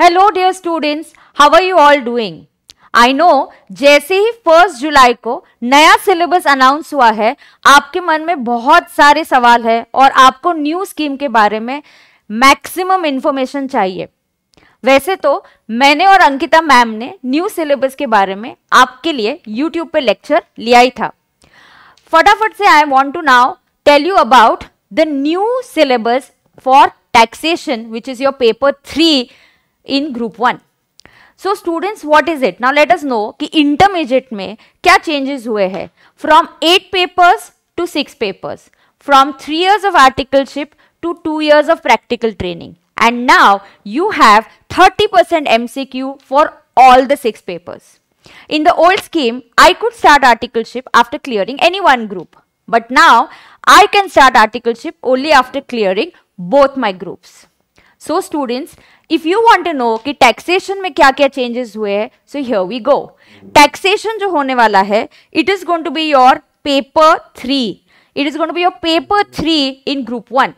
Hello dear students how are you all doing I know जैसे ही first जुलाई को नया सिलेबस अनाउंस हुआ है आपके मन में बहुत सारे सवाल है और आपको न्यू स्कीम के बारे में मैक्सिमम इन्फॉर्मेशन चाहिए वैसे तो मैंने और अंकिता मैम ने न्यू सिलेबस के बारे में आपके लिए यूट्यूब पे लेक्चर लिया ही था फटाफट से I want to now tell you about the new syllabus for taxation which is your paper three in group 1. So students, what is it? Now let us know ki intermediate mein kya changes hue hai. From 8 papers to 6 papers. From 3 years of articleship to 2 years of practical training. And now you have 30% MCQ for all the 6 papers. In the old scheme, I could start articleship after clearing any one group. But now, I can start articleship only after clearing both my groups. So students, if you want to know कि taxation में क्या क्या changes हुए हैं so here we go taxation जो होने वाला है it is going to be your paper three it is going to be your paper three in group one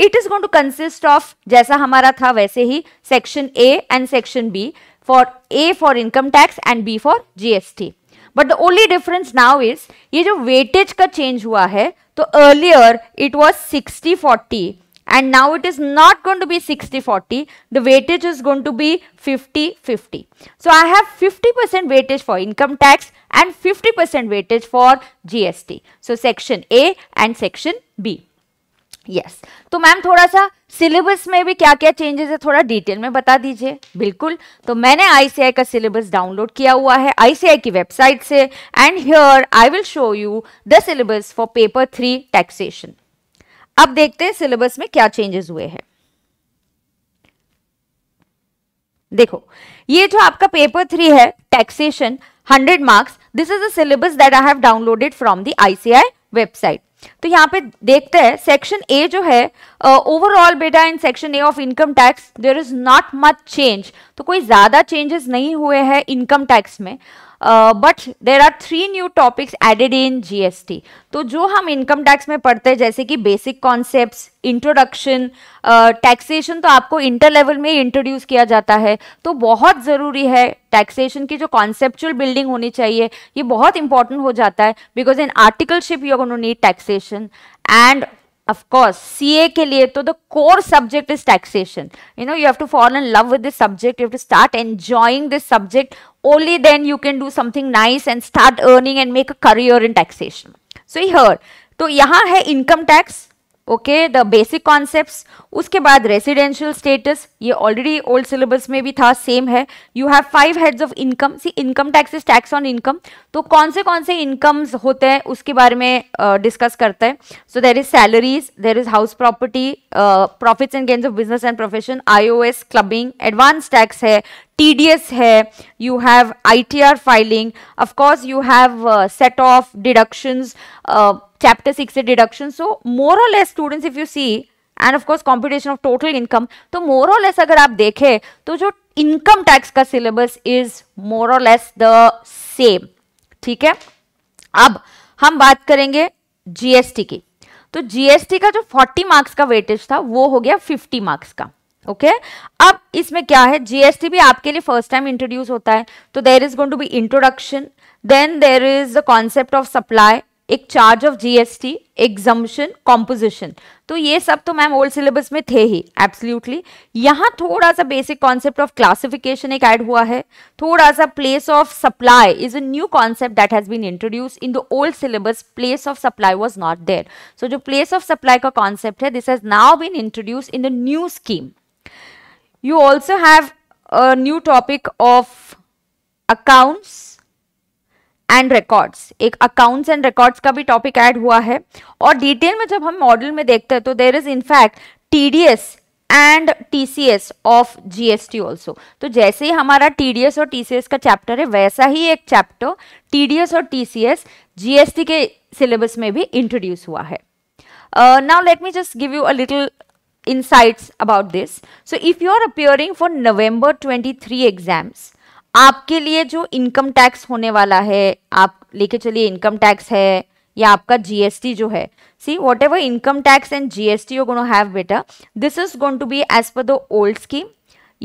it is going to consist of जैसा हमारा था वैसे ही section A and section B for A for income tax and B for GST but the only difference now is ये जो weightage का change हुआ है तो earlier it was sixty forty and now it is not going to be 60-40. The weightage is going to be 50-50. So I have 50% weightage for income tax and 50% weightage for GST. So section A and section B. Yes तो ma'am थोड़ा सा syllabus में भी क्या क्या changes है थोड़ा detail में बता दीजिए बिल्कुल तो मैंने आईसीआई का सिलेबस डाउनलोड किया हुआ है आईसीआई की वेबसाइट से and here I will show you the syllabus for paper three taxation अब देखते हैं सिलेबस में क्या चेंजेस हुए हैं देखो ये जो आपका पेपर थ्री है taxation 100 marks this is a syllabus that I have downloaded from the ICAI website तो यहाँ पे देखते हैं सेक्शन ए जो है ओवरऑल बेटा in section A of income tax there is not much change तो कोई ज़्यादा चेंजेस नहीं हुए हैं इनकम टैक्स में but there are three new topics added in GST तो जो हम इनकम टैक्स में पढ़ते हैं जैसे कि बेसिक कॉन्सेप्ट इंट्रोडक्शन टैक्सेशन तो आपको इंटर लेवल में इंट्रोड्यूस किया जाता है तो बहुत ज़रूरी है टैक्सेशन की जो कॉन्सेप्चुअल बिल्डिंग होनी चाहिए ये बहुत इंपॉर्टेंट हो जाता है because in articleship you are need taxation and course C A के लिए तो the core subject is taxation you know you have to fall in love with this subject you have to start enjoying this subject only then you can do something nice and start earning and make a career in taxation so you तो यहां है income tax okay the basic concepts उसके बाद residential status ये already old syllabus में भी था same है you have five heads of income see income tax is tax on income तो कौन से कौन से इनकम्स होते हैं उसके बारे में डिस्कस uh, करते हैं so there is salaries there is house property profits and gains of business and profession I clubbing advance tax है tedious hai you have itr filing of course you have uh, set off deductions uh, chapter 6 deduction so more or less students if you see and of course computation of total income तो more or less agar aap dekhe to jo income tax ka syllabus is more or less the same theek hai ab hum baat karenge gst ki तो GST का जो 40 marks का weightage था वो हो गया 50 marks का ओके अब इसमें क्या है जीएसटी भी आपके लिए फर्स्ट टाइम इंट्रोड्यूस होता है तो there is going to be introduction then there is the concept of supply एक charge of GST exemption composition तो ये सब तो मैम ओल्ड सिलेबस में थे ही एब्सोल्युटली यहाँ थोड़ा सा बेसिक कॉन्सेप्ट ऑफ क्लासिफिकेशन एक ऐड हुआ है थोड़ा सा place of supply is a new concept that has been introduce in the old syllabus place of supply was not there so जो प्लेस ऑफ सप्लाई का कॉन्सेप्ट है this has now been introduce in the new scheme you also have a new topic of accounts and records एक accounts and records का भी topic add हुआ है और detail में जब हम मॉडल में देखते हैं तो there is in fact T D S and T C S of G S T also तो जैसे ही हमारा टी डी एस और टी सी एस का चैप्टर है वैसा ही एक चैप्टर टी डी एस और T C S G S T के सिलेबस में भी इंट्रोड्यूस हुआ है now let me just give you a little insights about this so if you are appearing for november 23 exams आपके लिए जो income tax होने वाला है आप लेके चलिए इनकम टैक्स है या आपका जीएसटी जो है see whatever income tax and GST you gonna have better this is gone to be as per the old scheme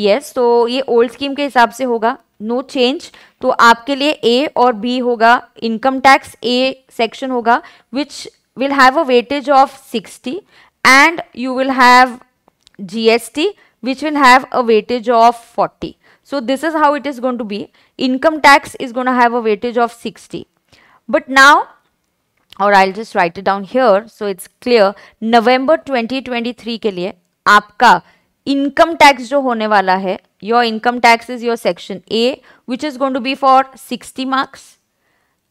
yes तो ये ओल्ड स्कीम के हिसाब से होगा नो no चेंज तो आपके लिए ए और बी होगा इनकम टैक्स ए सेक्शन होगा which will have a weightage of 60 and you will have GST which will have a weightage of 40. So this is how it is going to be. Income tax is going to have a weightage of 60. But now, or I'll just write it down here so it's clear. November 2023 ke liye, aapka income tax jo hone wala hai, your income tax is your section A which is going to be for 60 marks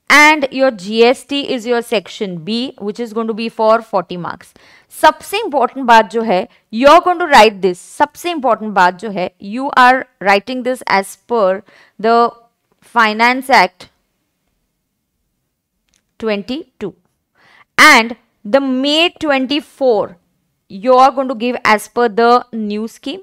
and your GST is your section B which is going to be for 40 marks. सबसे important बात जो है you are going to write this सबसे important बात जो है you are writing this as per the Finance Act 22 and the May 24 you are going to give as per the new scheme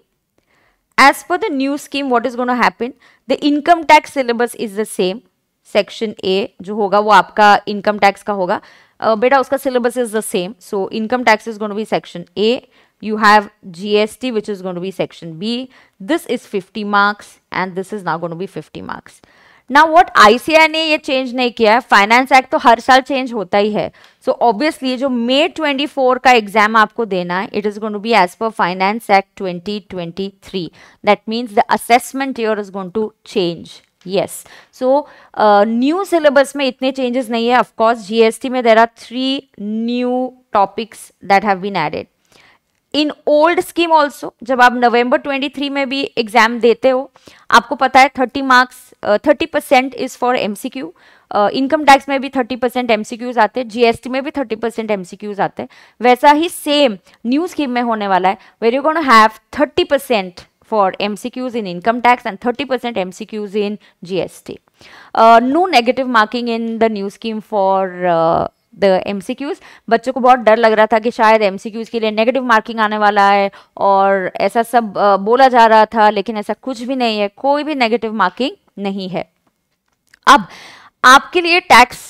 as per the new scheme what is going to happen the income tax syllabus is the same section A जो होगा वो आपका income tax का होगा uh, बेटा उसका syllabus is the same so income tax is going to be section A G S T which is going to section B this is fifty 50 and this is is gonna going fifty marks 50 what I ICAI ये change नहीं किया है finance act तो हर साल change होता ही है सो so obviously जो मे 24 का एग्जाम आपको देना है it is going to be as per finance act 2023 that means the assessment year is going to change yes so new syllabus में इतने चेंजेस नहीं है ऑफकोर्स जीएसटी में there are three new topics that have been added in old scheme also जब आप नवंबर 23 में भी exam देते हो आपको पता है 30 marks thirty percent is for MCQ income tax में भी 30 परसेंट एम आते हैं जीएसटी में भी 30 परसेंट एम आते हैं वैसा ही सेम न्यू स्कीम में होने वाला है where you gonna have 30 percent for MCQs in income tax and 30% MCQs in GST. Uh, no negative marking in the new scheme for uh, the M बच्चों को बहुत डर लग रहा था कि शायद एम के लिए नेगेटिव मार्किंग आने वाला है और ऐसा सब uh, बोला जा रहा था लेकिन ऐसा कुछ भी नहीं है कोई भी नेगेटिव मार्किंग नहीं है अब आपके लिए टैक्स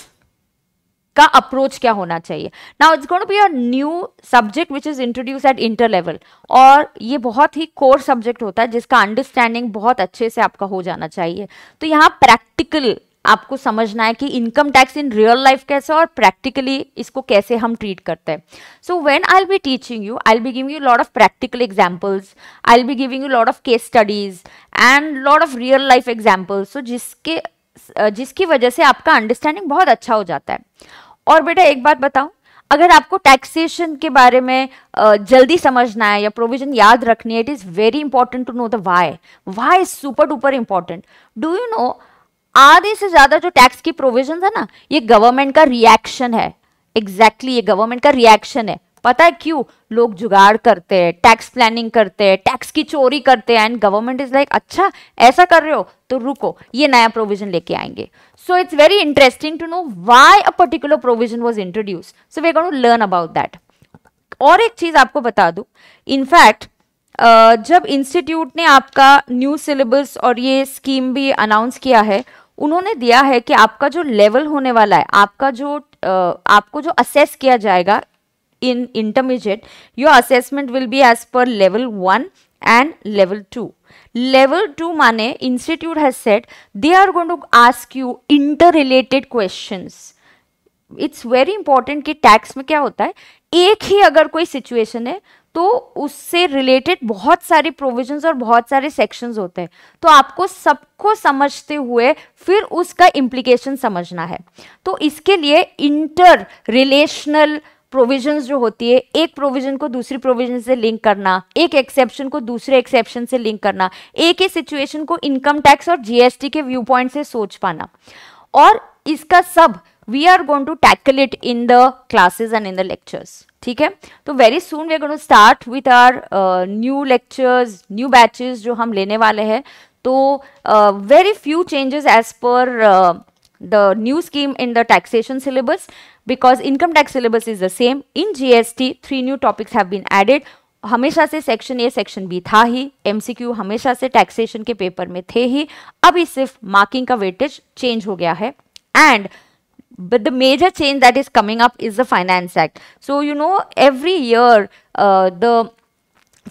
का अप्रोच क्या होना चाहिए now it's going be a new subject which is introduce at inter level और ये बहुत ही कोर सब्जेक्ट होता है जिसका अंडरस्टैंडिंग बहुत अच्छे से आपका हो जाना चाहिए तो यहाँ प्रैक्टिकल आपको समझना है कि income tax in real life कैसे और प्रैक्टिकली इसको कैसे हम ट्रीट करते हैं so when I be teaching you I be giving you lot of practical examples I be giving you lot of case studies and lot of real life examples so जिसके जिसकी वजह से आपका अंडरस्टैंडिंग बहुत अच्छा हो जाता है और बेटा एक बात बताऊं अगर आपको टैक्सेशन के बारे में जल्दी समझना है या प्रोविजन याद रखनी है it is very important to know the why why is super duper important do you know आधे से ज़्यादा जो टैक्स की प्रोविजन है ना ये गवर्नमेंट का रिएक्शन है एग्जैक्टली exactly, ये गवर्नमेंट का रिएक्शन है पता है क्यों लोग जुगाड़ करते हैं टैक्स प्लानिंग करते हैं टैक्स की चोरी करते हैं एंड गवर्नमेंट इज लाइक अच्छा ऐसा कर रहे हो तो रुको ये नया प्रोविजन लेके आएंगे so it's very interesting to know why a particular provision was introduce so we gotta learn about that और एक चीज आपको बता दू इनफैक्ट Uh, जब इंस्टीट्यूट ने आपका न्यू सिलेबस और ये स्कीम भी अनाउंस किया है उन्होंने दिया है कि आपका जो लेवल होने वाला है आपका जो uh, आपको जो असेस किया जाएगा in intermediate, your assessment will be as per level 1 and level 2. Level 2 mane institute has said they are going to ask you interrelated questions. It's very important कि टैक्स में क्या होता है एक ही अगर कोई सिचुएशन है तो उससे रिलेटेड बहुत सारे प्रोविजंस और बहुत सारे सेक्शंस होते हैं तो आपको सबको समझते हुए फिर उसका implication समझना है तो इसके लिए interrelational रिलेशनल प्रोविजंस जो होती है एक प्रोविजन को दूसरी प्रोविजन से लिंक करना एक एक्सेप्शन को दूसरे एक्सेप्शन से लिंक करना एक ही सिचुएशन को इनकम टैक्स और जीएसटी के व्यू पॉइंट से सोच पाना और इसका सब we are going to tackle it in the classes and in the lectures ठीक है तो very soon we are going to start with our new lectures new batches जो हम लेने वाले हैं तो very few changes as per the new scheme in the taxation syllabus because income tax syllabus is the same. In GST, three new topics have been added. हमेशा से section A section B था ही MCQ हमेशा से taxation के paper में थे ही अभी सिर्फ मार्किंग का वेटेज चेंज हो गया है and but the major change that is coming up is the finance act so you know every year uh, the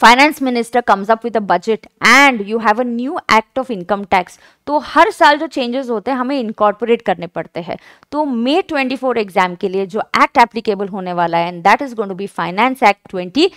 finance minister comes up with a budget and you have a new act of income tax तो हर साल जो changes होते हैं हमें incorporate करने पड़ते हैं तो मे 24 एग्जाम के लिए जो एक्ट एप्लीकेबल होने वाला है and that is going to be finance act 23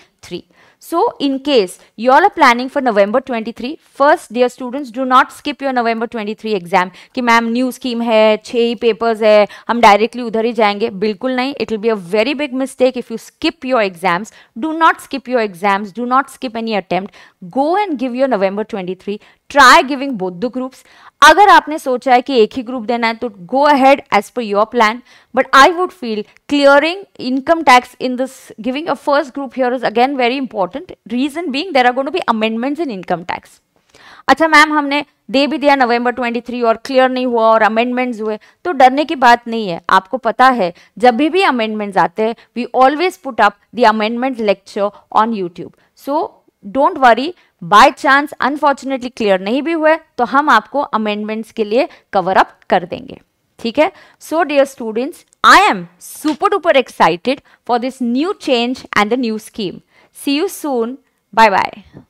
So, in case you all are planning for November 23, first, dear students, do not skip your November 23 exam. Ki ma'am, new scheme hai, chai papers hai, hum directly udhari jayenge. Bilkul nahi. It will be a very big mistake if you skip your exams. Do not skip your exams. Do not skip any attempt. Go and give your November 23 try giving both the groups अगर आपने सोचा है कि एक ही group देना है तो go ahead as per your plan but I would feel clearing income tax in this giving a first group here is again very important reason being there are going to be amendments in income tax अच्छा ma'am हमने दे भी दिया नवंबर 23 और clear नहीं हुआ और amendments हुए तो डरने की बात नहीं है आपको पता है जब भी भी अमेंडमेंट्स आते हैं we always put up the amendment lecture on YouTube so don't worry by chance unfortunately clear नहीं भी हुए तो हम आपको अमेंडमेंट्स के लिए कवर अप कर देंगे ठीक है so dear students I am super duper excited for this new change and the new scheme see you soon bye bye